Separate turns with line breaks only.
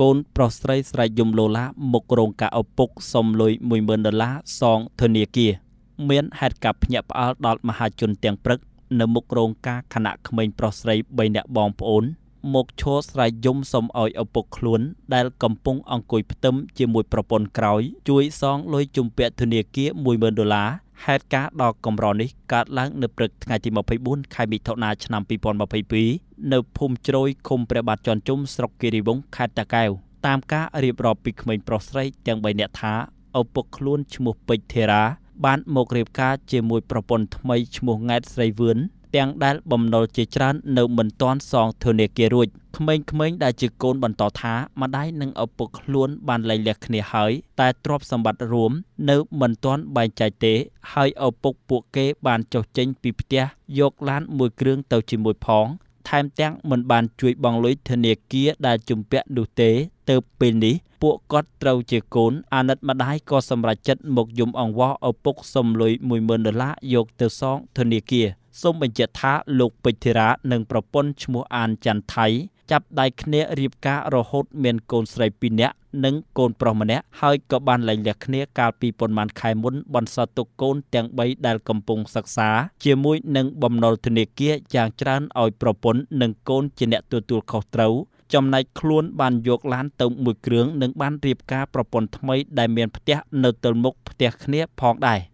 កូនប្រុសស្រីស្រែកយំលោឡាមុខរោងការឪពុកសុំលុយ10000ដុល្លារសងធនាគារមានហេតុការភ្ញាក់ផ្អើលដល់មហាជនទាំងព្រឹក នៅមុខរោងការខណៈក្មេងប្រុសស្រី3នាក់បងប្អូនមកឈរស្រែកយំសុំឲ្យឪពុកខ្លួន ដែល កំពុងអង្គុយផ្ទឹមជាមួយប្រពន្ធក្រោយជួយសងលុយជំពាក់ធនាគារ10000ដុល្លារហេតុការណ៍ដ៏កម្រនេះកើតឡើងនៅព្រឹកថ្ងៃទី24ខែមិថុនាឆ្នាំ2022នៅភូមិជ្រោយឃុំព្រះបាទជាន់ជុំស្រុកគិរីវង្សខេត្តតាកែវតាមការរៀបរាប់ពីក្មេងប្រុសស្រីទាំង3នាក់ថាឪពុកខ្លួនឈ្មោះពេជ្រធារាបានមករៀបការជាមួយប្រពន្ធថ្មីឈ្មោះង៉ែតស្រីវឿនទាំងដែលបំណុលជាច្រើននៅមិនទាន់សងធនាគាររួចក្មេងៗដែលជាកូនបន្តថាម្ដាយនិងឪពុកខ្លួនបានលែងលះគ្នាហើយ តែទ្រព្យសម្បត្តិរួម នៅមិនទាន់បែងចែកទេ ហើយឪពុកពួកគេបានចុះចេញពីផ្ទះយកឡានមួយគ្រឿងទៅជាមួយ ផង ថែមទាំង មិនបានជួយបងលុយធនាគារដែលជំពាក់នោះទេទៅពេលនេះពួកគាត់ត្រូវជាកូន អាណិត ម្ដាយក៏សម្រេចចិត្តមកយំអង្វរឪពុកសុំលុយ10000ដុល្លារយកទៅសងធនាគារសូមបញ្ជាក់ថាលោកពេជ្រធីរានិងប្រពន្ធឈ្មោះអានច័ន្ទថៃ ចាប់ដៃគ្នារៀបការរហូតមានកូនស្រី2នាក់និងកូនប្រុសម្នាក់ហើយក៏បានលែងលះគ្នាកាលពីប៉ុន្មានខែមុនបន្សល់ទុកកូនទាំង3ដែលកំពុងសិក្សា ជាមួយនឹងបំណុលធនាគារយ៉ាងច្រើនឲ្យប្រពន្ធនិងកូនជាអ្នកទទួលខុសត្រូវចំណែកខ្លួនបានយកឡានទៅមួយគ្រឿងនិងបានរៀបការប្រពន្ធថ្មីដែលមានផ្ទះនៅទល់មុខផ្ទះគ្នាផងដែរ